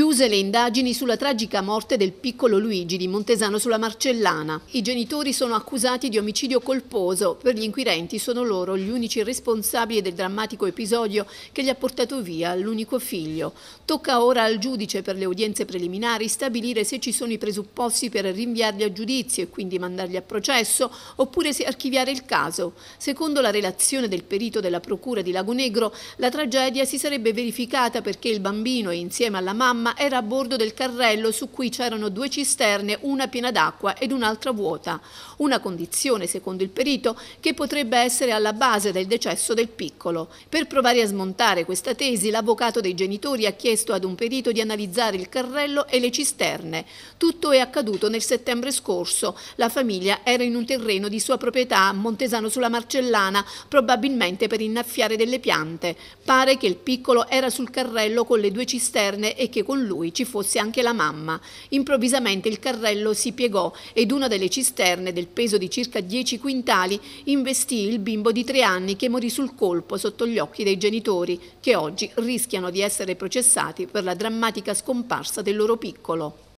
Chiuse le indagini sulla tragica morte del piccolo Luigi di Montesano sulla Marcellana. I genitori sono accusati di omicidio colposo. Per gli inquirenti sono loro gli unici responsabili del drammatico episodio che gli ha portato via l'unico figlio. Tocca ora al giudice per le udienze preliminari stabilire se ci sono i presupposti per rinviarli a giudizio e quindi mandarli a processo oppure se archiviare il caso. Secondo la relazione del perito della procura di Lago Negro, la tragedia si sarebbe verificata perché il bambino insieme alla mamma ma era a bordo del carrello su cui c'erano due cisterne, una piena d'acqua ed un'altra vuota. Una condizione, secondo il perito, che potrebbe essere alla base del decesso del piccolo. Per provare a smontare questa tesi, l'avvocato dei genitori ha chiesto ad un perito di analizzare il carrello e le cisterne. Tutto è accaduto nel settembre scorso. La famiglia era in un terreno di sua proprietà a Montesano sulla Marcellana, probabilmente per innaffiare delle piante. Pare che il piccolo era sul carrello con le due cisterne e che con lui ci fosse anche la mamma. Improvvisamente il carrello si piegò ed una delle cisterne del peso di circa 10 quintali investì il bimbo di tre anni che morì sul colpo sotto gli occhi dei genitori, che oggi rischiano di essere processati per la drammatica scomparsa del loro piccolo.